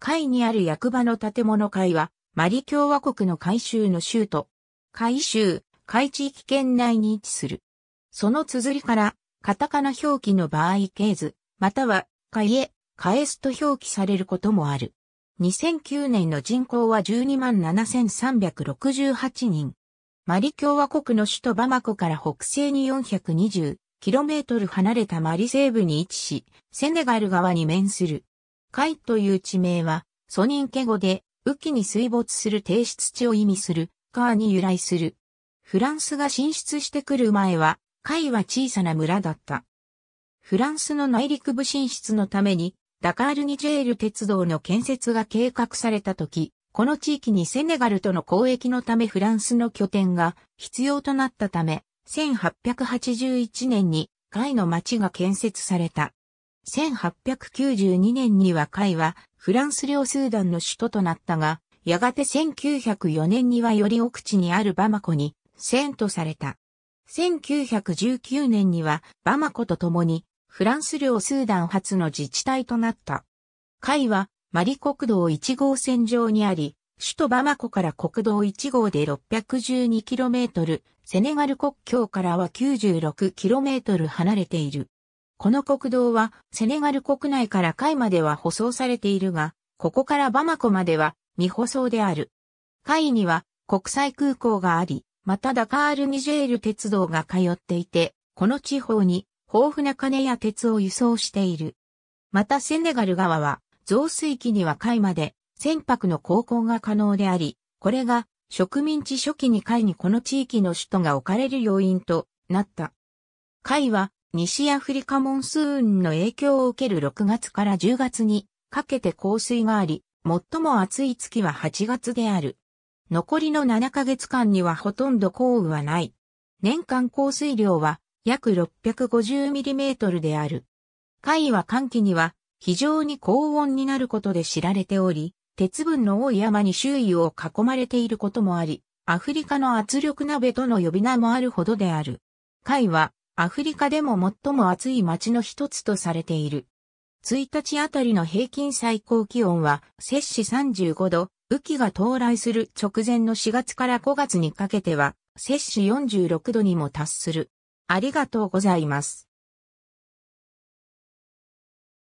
海にある役場の建物海は、マリ共和国の海州の州都、海州、海地域圏内に位置する。その綴りから、カタカナ表記の場合、ケーズ、または、海へ、エスと表記されることもある。2009年の人口は127,368人。マリ共和国の首都バマコから北西に 420km 離れたマリ西部に位置し、セネガル側に面する。海という地名は、ソニンケ語で、雨季に水没する低湿地を意味する、カーに由来する。フランスが進出してくる前は、海は小さな村だった。フランスの内陸部進出のために、ダカール・ニジェール鉄道の建設が計画された時、この地域にセネガルとの交易のためフランスの拠点が必要となったため、1881年に海の町が建設された。1892年には海はフランス領スーダンの首都となったが、やがて1904年にはより奥地にあるバマコに遷都された。1919年にはバマコと共にフランス領スーダン初の自治体となった。海はマリ国道1号線上にあり、首都バマコから国道1号で 612km、セネガル国境からは 96km 離れている。この国道はセネガル国内から海までは舗装されているが、ここからバマコまでは未舗装である。海には国際空港があり、またダカール・ニジェール鉄道が通っていて、この地方に豊富な金や鉄を輸送している。またセネガル側は増水期には海まで船舶の航行が可能であり、これが植民地初期に海にこの地域の首都が置かれる要因となった。海は西アフリカモンスーンの影響を受ける6月から10月にかけて降水があり、最も暑い月は8月である。残りの7ヶ月間にはほとんど降雨はない。年間降水量は約 650mm である。海は寒気には非常に高温になることで知られており、鉄分の多い山に周囲を囲まれていることもあり、アフリカの圧力鍋との呼び名もあるほどである。海はアフリカでも最も暑い街の一つとされている。1日あたりの平均最高気温は摂氏35度、雨季が到来する直前の4月から5月にかけては摂氏46度にも達する。ありがとうございます。